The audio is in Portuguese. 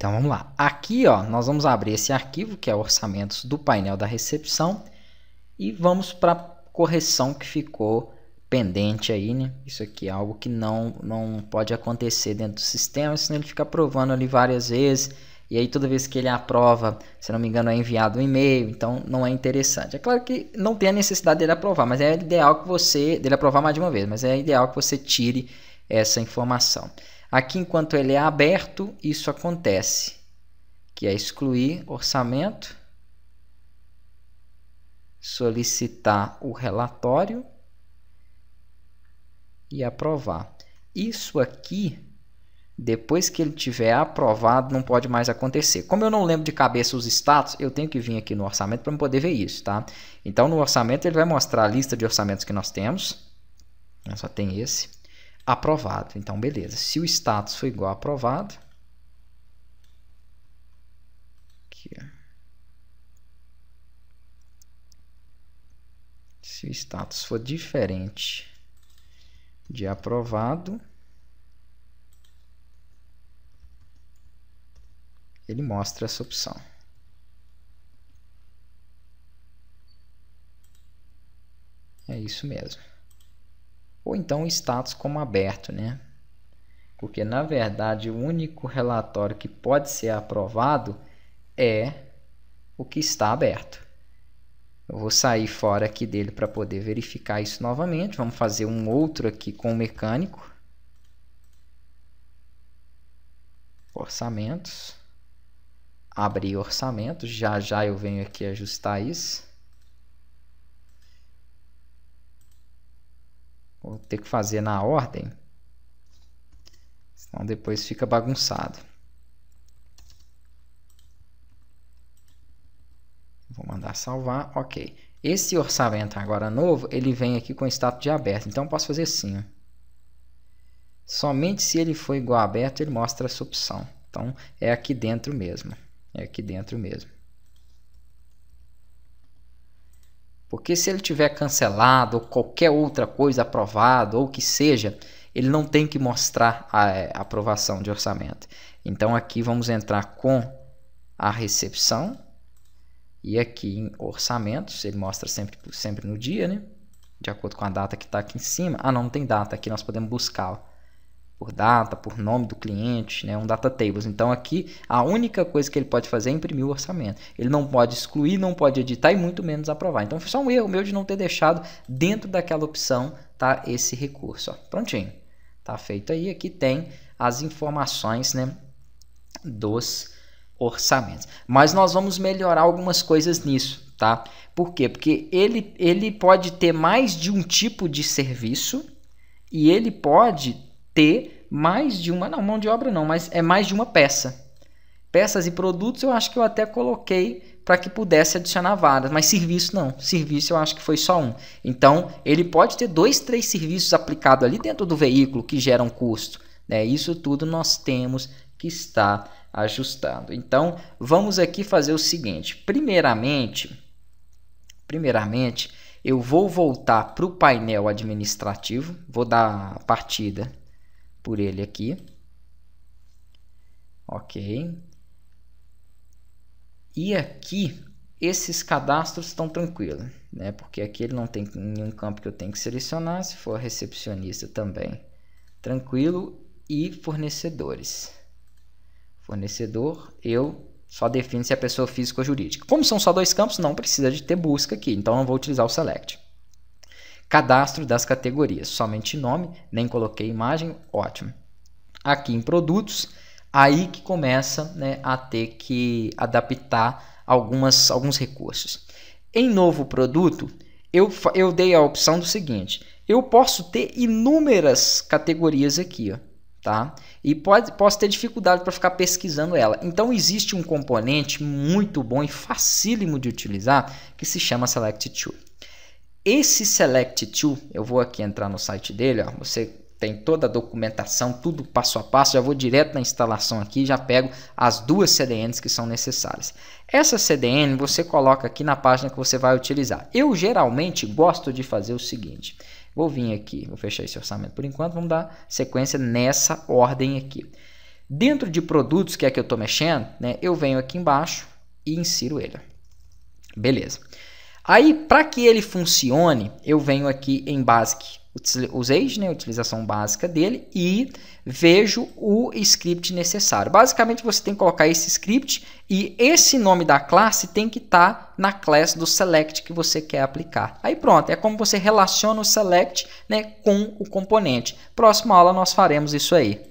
Então vamos lá. Aqui ó, nós vamos abrir esse arquivo que é orçamentos do painel da recepção e vamos para a correção que ficou pendente aí, né? Isso aqui é algo que não, não pode acontecer dentro do sistema, senão ele fica aprovando ali várias vezes. E aí toda vez que ele aprova, se não me engano, é enviado um e-mail, então não é interessante. É claro que não tem a necessidade dele aprovar, mas é ideal que você dele aprovar mais de uma vez, mas é ideal que você tire essa informação. Aqui, enquanto ele é aberto, isso acontece, que é excluir orçamento, solicitar o relatório e aprovar. Isso aqui, depois que ele tiver aprovado, não pode mais acontecer. Como eu não lembro de cabeça os status, eu tenho que vir aqui no orçamento para poder ver isso, tá? Então, no orçamento, ele vai mostrar a lista de orçamentos que nós temos. Só tem esse aprovado. Então, beleza. Se o status for igual a aprovado, aqui, se o status for diferente de aprovado, ele mostra essa opção. É isso mesmo ou então status como aberto, né? Porque na verdade o único relatório que pode ser aprovado é o que está aberto. Eu vou sair fora aqui dele para poder verificar isso novamente. Vamos fazer um outro aqui com o mecânico. Orçamentos. Abrir orçamento. Já já eu venho aqui ajustar isso. Vou ter que fazer na ordem, senão depois fica bagunçado. Vou mandar salvar, ok. Esse orçamento agora novo, ele vem aqui com status de aberto, então posso fazer assim. Ó. Somente se ele for igual a aberto, ele mostra essa opção. Então é aqui dentro mesmo, é aqui dentro mesmo. Porque se ele tiver cancelado ou qualquer outra coisa aprovado ou que seja, ele não tem que mostrar a eh, aprovação de orçamento. Então aqui vamos entrar com a recepção e aqui em orçamentos, ele mostra sempre, sempre no dia, né? de acordo com a data que está aqui em cima. Ah, não, não tem data, aqui nós podemos buscar por data, por nome do cliente, né, um data tables. Então aqui a única coisa que ele pode fazer é imprimir o orçamento. Ele não pode excluir, não pode editar e muito menos aprovar. Então foi só um erro meu de não ter deixado dentro daquela opção tá esse recurso. Ó. Prontinho. Tá feito aí, aqui tem as informações, né, dos orçamentos. Mas nós vamos melhorar algumas coisas nisso, tá? Por quê? Porque ele ele pode ter mais de um tipo de serviço e ele pode ter mais de uma, não, mão de obra não, mas é mais de uma peça. Peças e produtos eu acho que eu até coloquei para que pudesse adicionar várias, mas serviço não. Serviço eu acho que foi só um. Então, ele pode ter dois, três serviços aplicados ali dentro do veículo que geram custo. Né? Isso tudo nós temos que estar ajustado. Então, vamos aqui fazer o seguinte. Primeiramente, primeiramente eu vou voltar para o painel administrativo, vou dar a partida por ele aqui. Ok. E aqui, esses cadastros estão tranquilos, né? Porque aqui ele não tem nenhum campo que eu tenho que selecionar, se for recepcionista também. Tranquilo e fornecedores. Fornecedor, eu só defino se é pessoa física ou jurídica. Como são só dois campos, não precisa de ter busca aqui, então eu vou utilizar o select. Cadastro das categorias, somente nome, nem coloquei imagem, ótimo. Aqui em produtos, aí que começa né, a ter que adaptar algumas, alguns recursos. Em novo produto, eu, eu dei a opção do seguinte: eu posso ter inúmeras categorias aqui, ó, tá? E pode, posso ter dificuldade para ficar pesquisando ela. Então existe um componente muito bom e facílimo de utilizar que se chama Select Tool. Esse Select To, eu vou aqui entrar no site dele, ó, você tem toda a documentação, tudo passo a passo, já vou direto na instalação aqui, já pego as duas CDNs que são necessárias. Essa CDN você coloca aqui na página que você vai utilizar. Eu geralmente gosto de fazer o seguinte, vou vir aqui, vou fechar esse orçamento por enquanto, vamos dar sequência nessa ordem aqui. Dentro de produtos que é que eu estou mexendo, né, eu venho aqui embaixo e insiro ele. Beleza. Aí, para que ele funcione, eu venho aqui em Basic Usage, né, utilização básica dele, e vejo o script necessário. Basicamente, você tem que colocar esse script e esse nome da classe tem que estar tá na classe do select que você quer aplicar. Aí pronto, é como você relaciona o select né, com o componente. Próxima aula nós faremos isso aí.